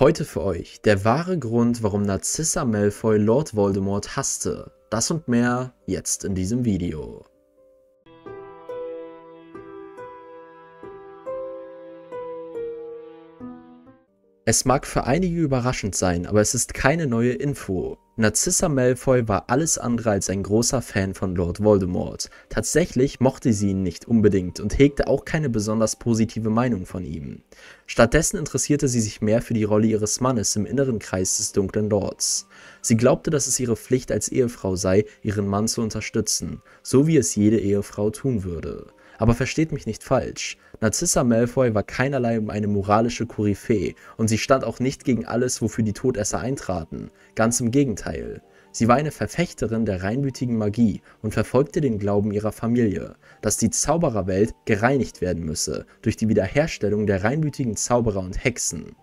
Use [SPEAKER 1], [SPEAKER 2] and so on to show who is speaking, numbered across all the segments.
[SPEAKER 1] Heute für euch der wahre Grund, warum Narcissa Malfoy Lord Voldemort hasste. Das und mehr jetzt in diesem Video. Es mag für einige überraschend sein, aber es ist keine neue Info. Narcissa Malfoy war alles andere als ein großer Fan von Lord Voldemort. Tatsächlich mochte sie ihn nicht unbedingt und hegte auch keine besonders positive Meinung von ihm. Stattdessen interessierte sie sich mehr für die Rolle ihres Mannes im inneren Kreis des Dunklen Lords. Sie glaubte, dass es ihre Pflicht als Ehefrau sei, ihren Mann zu unterstützen, so wie es jede Ehefrau tun würde. Aber versteht mich nicht falsch, Narcissa Malfoy war keinerlei um eine moralische Koryphäe und sie stand auch nicht gegen alles, wofür die Todesser eintraten. Ganz im Gegenteil. Sie war eine Verfechterin der reinmütigen Magie und verfolgte den Glauben ihrer Familie, dass die Zaubererwelt gereinigt werden müsse durch die Wiederherstellung der reinmütigen Zauberer und Hexen.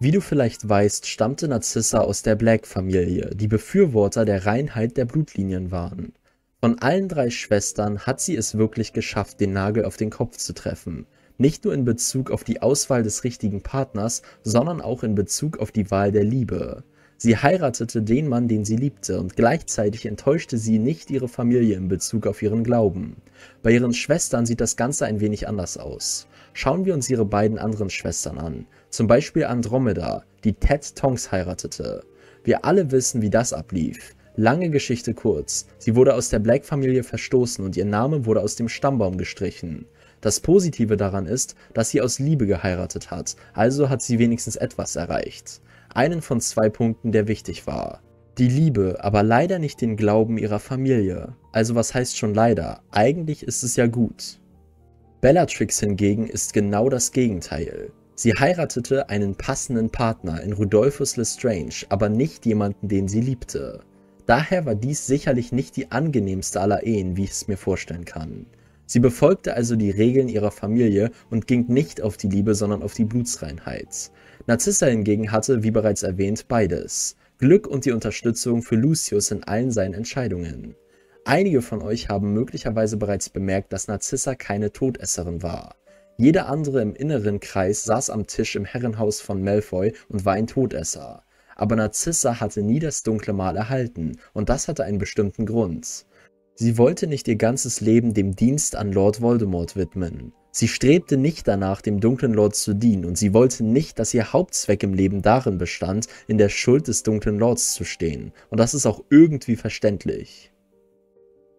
[SPEAKER 1] Wie du vielleicht weißt, stammte Narcissa aus der Black-Familie, die Befürworter der Reinheit der Blutlinien waren. Von allen drei Schwestern hat sie es wirklich geschafft, den Nagel auf den Kopf zu treffen. Nicht nur in Bezug auf die Auswahl des richtigen Partners, sondern auch in Bezug auf die Wahl der Liebe. Sie heiratete den Mann, den sie liebte, und gleichzeitig enttäuschte sie nicht ihre Familie in Bezug auf ihren Glauben. Bei ihren Schwestern sieht das Ganze ein wenig anders aus. Schauen wir uns ihre beiden anderen Schwestern an, zum Beispiel Andromeda, die Ted Tongs heiratete. Wir alle wissen, wie das ablief. Lange Geschichte kurz. Sie wurde aus der Black-Familie verstoßen und ihr Name wurde aus dem Stammbaum gestrichen. Das Positive daran ist, dass sie aus Liebe geheiratet hat, also hat sie wenigstens etwas erreicht. Einen von zwei Punkten, der wichtig war. Die Liebe, aber leider nicht den Glauben ihrer Familie. Also was heißt schon leider? Eigentlich ist es ja gut. Bellatrix hingegen ist genau das Gegenteil. Sie heiratete einen passenden Partner in Rudolphus Lestrange, aber nicht jemanden, den sie liebte. Daher war dies sicherlich nicht die angenehmste aller Ehen, wie ich es mir vorstellen kann. Sie befolgte also die Regeln ihrer Familie und ging nicht auf die Liebe, sondern auf die Blutsreinheit. Narzissa hingegen hatte, wie bereits erwähnt, beides. Glück und die Unterstützung für Lucius in allen seinen Entscheidungen. Einige von euch haben möglicherweise bereits bemerkt, dass Narzissa keine Todesserin war. Jeder andere im inneren Kreis saß am Tisch im Herrenhaus von Malfoy und war ein Todesser. Aber Narzissa hatte nie das dunkle Mal erhalten, und das hatte einen bestimmten Grund. Sie wollte nicht ihr ganzes Leben dem Dienst an Lord Voldemort widmen. Sie strebte nicht danach, dem dunklen Lord zu dienen, und sie wollte nicht, dass ihr Hauptzweck im Leben darin bestand, in der Schuld des dunklen Lords zu stehen, und das ist auch irgendwie verständlich.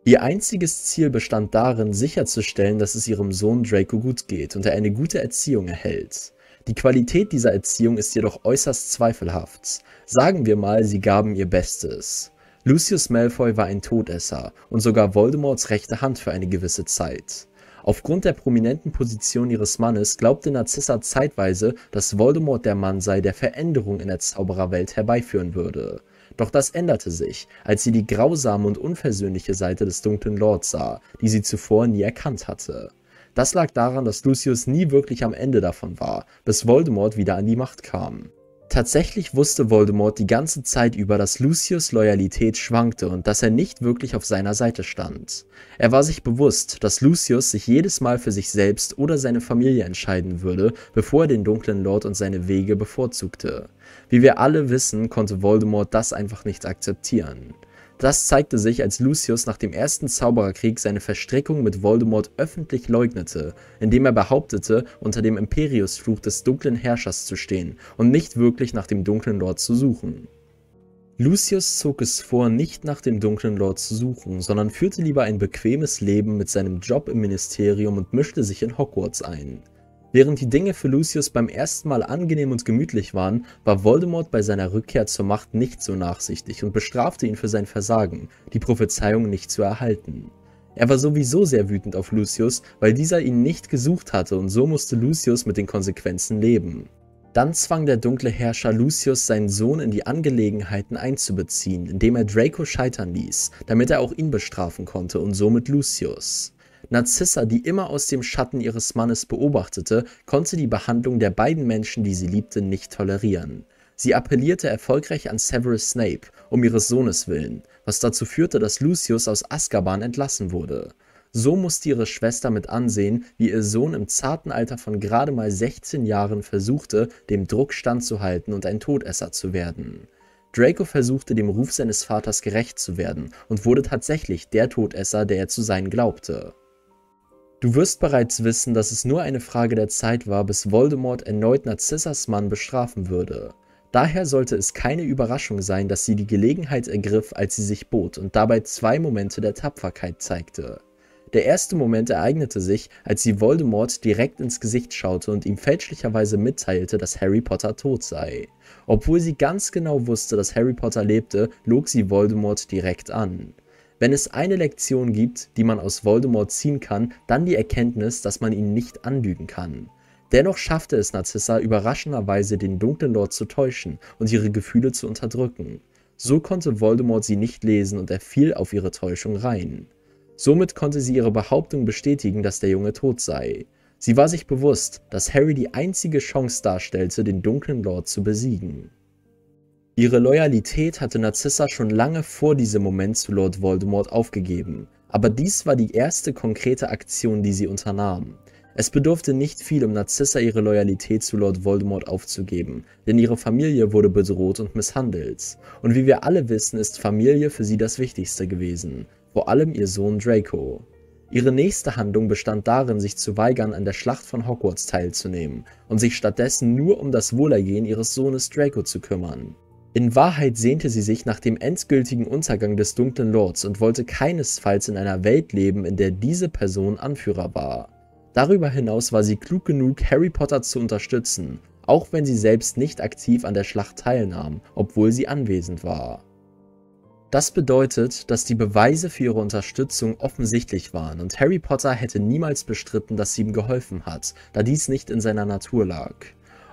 [SPEAKER 1] Ihr einziges Ziel bestand darin, sicherzustellen, dass es ihrem Sohn Draco gut geht und er eine gute Erziehung erhält. Die Qualität dieser Erziehung ist jedoch äußerst zweifelhaft. Sagen wir mal, sie gaben ihr Bestes. Lucius Malfoy war ein Todesser und sogar Voldemorts rechte Hand für eine gewisse Zeit. Aufgrund der prominenten Position ihres Mannes glaubte Narzissa zeitweise, dass Voldemort der Mann sei, der Veränderung in der Zaubererwelt herbeiführen würde. Doch das änderte sich, als sie die grausame und unversöhnliche Seite des dunklen Lords sah, die sie zuvor nie erkannt hatte. Das lag daran, dass Lucius nie wirklich am Ende davon war, bis Voldemort wieder an die Macht kam. Tatsächlich wusste Voldemort die ganze Zeit über, dass Lucius Loyalität schwankte und dass er nicht wirklich auf seiner Seite stand. Er war sich bewusst, dass Lucius sich jedes Mal für sich selbst oder seine Familie entscheiden würde, bevor er den dunklen Lord und seine Wege bevorzugte. Wie wir alle wissen, konnte Voldemort das einfach nicht akzeptieren. Das zeigte sich, als Lucius nach dem ersten Zaubererkrieg seine Verstrickung mit Voldemort öffentlich leugnete, indem er behauptete, unter dem Imperiusfluch des dunklen Herrschers zu stehen und nicht wirklich nach dem dunklen Lord zu suchen. Lucius zog es vor, nicht nach dem dunklen Lord zu suchen, sondern führte lieber ein bequemes Leben mit seinem Job im Ministerium und mischte sich in Hogwarts ein. Während die Dinge für Lucius beim ersten Mal angenehm und gemütlich waren, war Voldemort bei seiner Rückkehr zur Macht nicht so nachsichtig und bestrafte ihn für sein Versagen, die Prophezeiung nicht zu erhalten. Er war sowieso sehr wütend auf Lucius, weil dieser ihn nicht gesucht hatte und so musste Lucius mit den Konsequenzen leben. Dann zwang der dunkle Herrscher Lucius seinen Sohn in die Angelegenheiten einzubeziehen, indem er Draco scheitern ließ, damit er auch ihn bestrafen konnte und somit Lucius. Narzissa, die immer aus dem Schatten ihres Mannes beobachtete, konnte die Behandlung der beiden Menschen, die sie liebte, nicht tolerieren. Sie appellierte erfolgreich an Severus Snape, um ihres Sohnes willen, was dazu führte, dass Lucius aus Azkaban entlassen wurde. So musste ihre Schwester mit ansehen, wie ihr Sohn im zarten Alter von gerade mal 16 Jahren versuchte, dem Druck standzuhalten und ein Todesser zu werden. Draco versuchte dem Ruf seines Vaters gerecht zu werden und wurde tatsächlich der Todesser, der er zu sein glaubte. Du wirst bereits wissen, dass es nur eine Frage der Zeit war, bis Voldemort erneut Narzissas Mann bestrafen würde. Daher sollte es keine Überraschung sein, dass sie die Gelegenheit ergriff, als sie sich bot und dabei zwei Momente der Tapferkeit zeigte. Der erste Moment ereignete sich, als sie Voldemort direkt ins Gesicht schaute und ihm fälschlicherweise mitteilte, dass Harry Potter tot sei. Obwohl sie ganz genau wusste, dass Harry Potter lebte, log sie Voldemort direkt an. Wenn es eine Lektion gibt, die man aus Voldemort ziehen kann, dann die Erkenntnis, dass man ihn nicht anlügen kann. Dennoch schaffte es Narcissa überraschenderweise, den dunklen Lord zu täuschen und ihre Gefühle zu unterdrücken. So konnte Voldemort sie nicht lesen und er fiel auf ihre Täuschung rein. Somit konnte sie ihre Behauptung bestätigen, dass der Junge tot sei. Sie war sich bewusst, dass Harry die einzige Chance darstellte, den dunklen Lord zu besiegen. Ihre Loyalität hatte Narcissa schon lange vor diesem Moment zu Lord Voldemort aufgegeben, aber dies war die erste konkrete Aktion, die sie unternahm. Es bedurfte nicht viel, um Narcissa ihre Loyalität zu Lord Voldemort aufzugeben, denn ihre Familie wurde bedroht und misshandelt. Und wie wir alle wissen, ist Familie für sie das Wichtigste gewesen, vor allem ihr Sohn Draco. Ihre nächste Handlung bestand darin, sich zu weigern, an der Schlacht von Hogwarts teilzunehmen und sich stattdessen nur um das Wohlergehen ihres Sohnes Draco zu kümmern. In Wahrheit sehnte sie sich nach dem endgültigen Untergang des dunklen Lords und wollte keinesfalls in einer Welt leben, in der diese Person Anführer war. Darüber hinaus war sie klug genug, Harry Potter zu unterstützen, auch wenn sie selbst nicht aktiv an der Schlacht teilnahm, obwohl sie anwesend war. Das bedeutet, dass die Beweise für ihre Unterstützung offensichtlich waren und Harry Potter hätte niemals bestritten, dass sie ihm geholfen hat, da dies nicht in seiner Natur lag.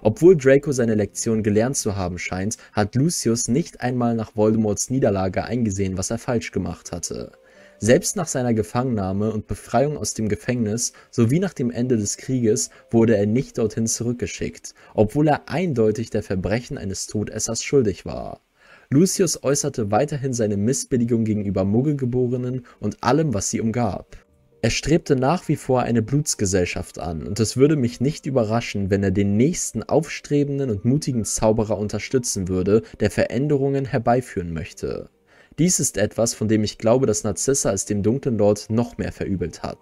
[SPEAKER 1] Obwohl Draco seine Lektion gelernt zu haben scheint, hat Lucius nicht einmal nach Voldemorts Niederlage eingesehen, was er falsch gemacht hatte. Selbst nach seiner Gefangennahme und Befreiung aus dem Gefängnis sowie nach dem Ende des Krieges wurde er nicht dorthin zurückgeschickt, obwohl er eindeutig der Verbrechen eines Todessers schuldig war. Lucius äußerte weiterhin seine Missbilligung gegenüber Muggelgeborenen und allem, was sie umgab. Er strebte nach wie vor eine Blutsgesellschaft an, und es würde mich nicht überraschen, wenn er den nächsten aufstrebenden und mutigen Zauberer unterstützen würde, der Veränderungen herbeiführen möchte. Dies ist etwas, von dem ich glaube, dass Narzissa es dem dunklen Lord noch mehr verübelt hat.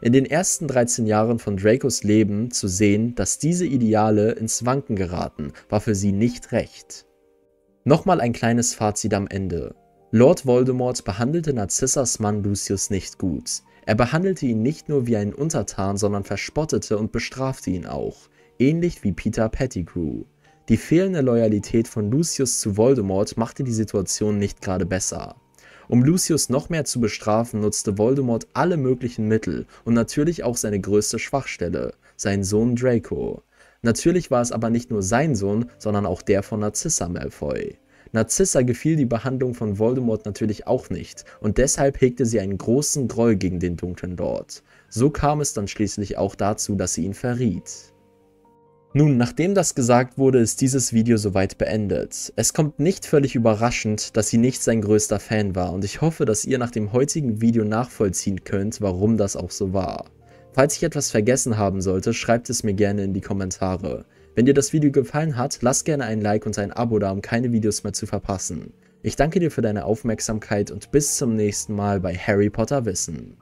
[SPEAKER 1] In den ersten 13 Jahren von Dracos Leben zu sehen, dass diese Ideale ins Wanken geraten, war für sie nicht recht. Nochmal ein kleines Fazit am Ende. Lord Voldemort behandelte Narzissas Mann Lucius nicht gut. Er behandelte ihn nicht nur wie einen Untertan, sondern verspottete und bestrafte ihn auch, ähnlich wie Peter Pettigrew. Die fehlende Loyalität von Lucius zu Voldemort machte die Situation nicht gerade besser. Um Lucius noch mehr zu bestrafen, nutzte Voldemort alle möglichen Mittel und natürlich auch seine größte Schwachstelle, seinen Sohn Draco. Natürlich war es aber nicht nur sein Sohn, sondern auch der von Narcissa Malfoy. Narzissa gefiel die Behandlung von Voldemort natürlich auch nicht und deshalb hegte sie einen großen Groll gegen den Dunklen Lord. So kam es dann schließlich auch dazu, dass sie ihn verriet. Nun, nachdem das gesagt wurde, ist dieses Video soweit beendet. Es kommt nicht völlig überraschend, dass sie nicht sein größter Fan war und ich hoffe, dass ihr nach dem heutigen Video nachvollziehen könnt, warum das auch so war. Falls ich etwas vergessen haben sollte, schreibt es mir gerne in die Kommentare. Wenn dir das Video gefallen hat, lass gerne ein Like und ein Abo da, um keine Videos mehr zu verpassen. Ich danke dir für deine Aufmerksamkeit und bis zum nächsten Mal bei Harry Potter Wissen.